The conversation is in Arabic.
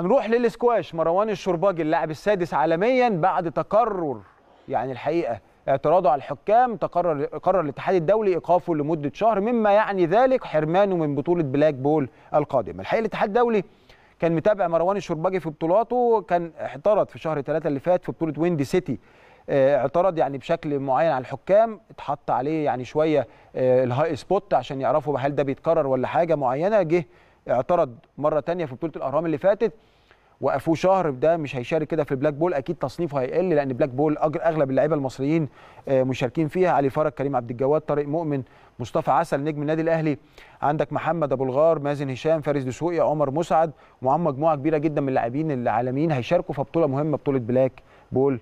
هنروح للسكواش مروان الشرباجي اللاعب السادس عالميا بعد تقرر يعني الحقيقه اعتراضه على الحكام تقرر قرر الاتحاد الدولي ايقافه لمده شهر مما يعني ذلك حرمانه من بطوله بلاك بول القادمه الحقيقه الاتحاد الدولي كان متابع مروان الشرباجي في بطولاته كان اعترض في شهر ثلاثة اللي فات في بطوله ويندي سيتي آه، اعترض يعني بشكل معين على الحكام اتحط عليه يعني شويه آه، الهاي سبوت عشان يعرفوا هل ده بيتكرر ولا حاجه معينه جه اعترض مره ثانيه في بطوله الاهرام اللي فاتت وقفوه شهر ده مش هيشارك كده في البلاك بول اكيد تصنيفه هيقل لان بلاك بول أجر اغلب اللعيبه المصريين آه، مشاركين فيها علي فرج كريم عبد الجواد طارق مؤمن مصطفى عسل نجم النادي الاهلي عندك محمد ابو الغار مازن هشام فارس دسوقي عمر مسعد ومعاهم مجموعه كبيره جدا من اللاعبين العالميين هيشاركوا في بطوله مهمه بطوله بلاك بول